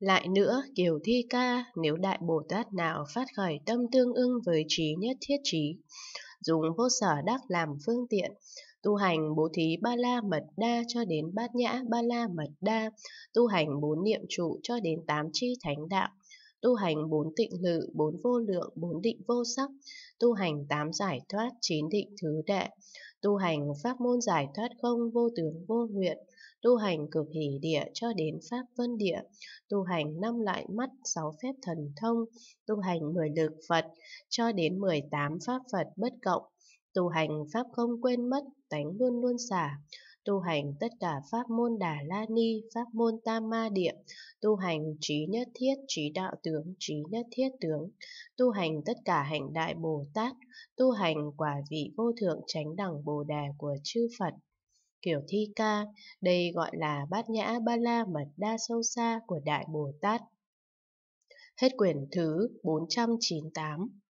Lại nữa, kiểu thi ca, nếu Đại Bồ Tát nào phát khởi tâm tương ưng với trí nhất thiết trí, dùng vô sở đắc làm phương tiện, tu hành bố thí ba la mật đa cho đến bát nhã ba la mật đa, tu hành bốn niệm trụ cho đến tám chi thánh đạo, tu hành bốn tịnh lự, bốn vô lượng, bốn định vô sắc, tu hành tám giải thoát, chín định thứ đệ, tu hành pháp môn giải thoát không vô tướng vô nguyện, tu hành cực hỷ địa cho đến pháp vân địa, tu hành năm loại mắt, sáu phép thần thông, tu hành mười lực Phật cho đến mười tám pháp Phật bất cộng, tu hành pháp không quên mất, tánh luôn luôn xả, tu hành tất cả pháp môn đà la ni, pháp môn tam ma địa, tu hành trí nhất thiết, trí đạo tướng, trí nhất thiết tướng, tu hành tất cả hành đại Bồ Tát, tu hành quả vị vô thượng chánh đẳng Bồ đề của chư Phật kiểu thi ca, đây gọi là bát nhã ba la mật đa sâu xa của Đại Bồ Tát. Hết quyển thứ 498